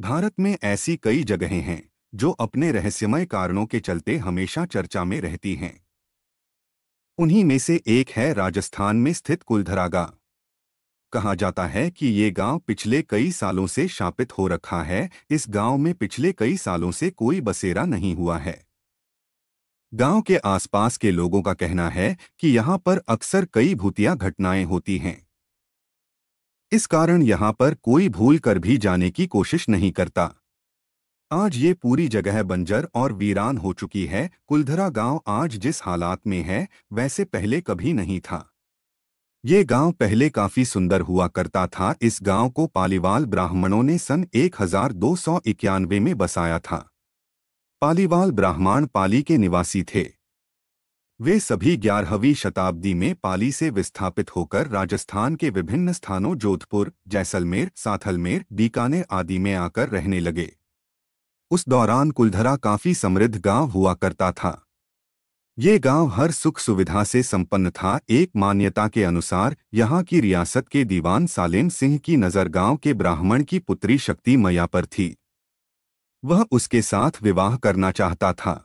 भारत में ऐसी कई जगहें हैं जो अपने रहस्यमय कारणों के चलते हमेशा चर्चा में रहती हैं उन्हीं में से एक है राजस्थान में स्थित कुलधरागा कहा जाता है कि ये गांव पिछले कई सालों से शापित हो रखा है इस गांव में पिछले कई सालों से कोई बसेरा नहीं हुआ है गांव के आसपास के लोगों का कहना है कि यहां पर अक्सर कई भूतिया घटनाएं होती हैं इस कारण यहाँ पर कोई भूल कर भी जाने की कोशिश नहीं करता आज ये पूरी जगह बंजर और वीरान हो चुकी है कुलधरा गांव आज जिस हालात में है वैसे पहले कभी नहीं था ये गांव पहले काफी सुंदर हुआ करता था इस गांव को पालीवाल ब्राह्मणों ने सन एक में बसाया था पालीवाल ब्राह्मण पाली के निवासी थे वे सभी ग्यारहवीं शताब्दी में पाली से विस्थापित होकर राजस्थान के विभिन्न स्थानों जोधपुर जैसलमेर साथलमेर बीकाने आदि में आकर रहने लगे उस दौरान कुलधरा काफी समृद्ध गांव हुआ करता था ये गांव हर सुख सुविधा से संपन्न था एक मान्यता के अनुसार यहाँ की रियासत के दीवान सालेम सिंह की नज़र गांव के ब्राह्मण की पुत्री शक्ति मैया पर थी वह उसके साथ विवाह करना चाहता था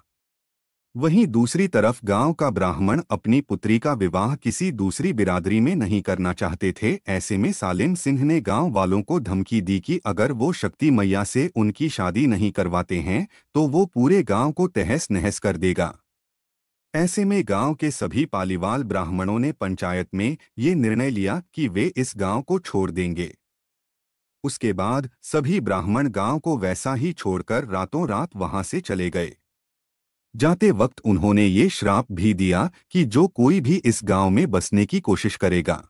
वहीं दूसरी तरफ गांव का ब्राह्मण अपनी पुत्री का विवाह किसी दूसरी बिरादरी में नहीं करना चाहते थे ऐसे में सालिम सिंह ने गांव वालों को धमकी दी कि अगर वो शक्ति मैया से उनकी शादी नहीं करवाते हैं तो वो पूरे गांव को तहस नहस कर देगा ऐसे में गांव के सभी पालीवाल ब्राह्मणों ने पंचायत में ये निर्णय लिया कि वे इस गांव को छोड़ देंगे उसके बाद सभी ब्राह्मण गांव को वैसा ही छोड़कर रातों रात वहां से चले गए जाते वक्त उन्होंने ये श्राप भी दिया कि जो कोई भी इस गांव में बसने की कोशिश करेगा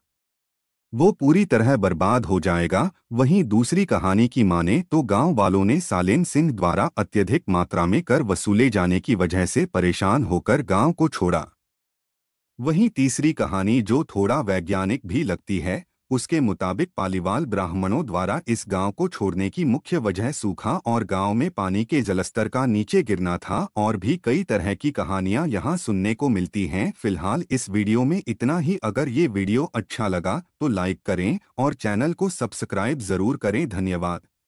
वो पूरी तरह बर्बाद हो जाएगा वहीं दूसरी कहानी की माने तो गांव वालों ने सालेन सिंह द्वारा अत्यधिक मात्रा में कर वसूले जाने की वजह से परेशान होकर गांव को छोड़ा वहीं तीसरी कहानी जो थोड़ा वैज्ञानिक भी लगती है उसके मुताबिक पालीवाल ब्राह्मणों द्वारा इस गांव को छोड़ने की मुख्य वजह सूखा और गांव में पानी के जलस्तर का नीचे गिरना था और भी कई तरह की कहानियां यहां सुनने को मिलती हैं फिलहाल इस वीडियो में इतना ही अगर ये वीडियो अच्छा लगा तो लाइक करें और चैनल को सब्सक्राइब जरूर करें धन्यवाद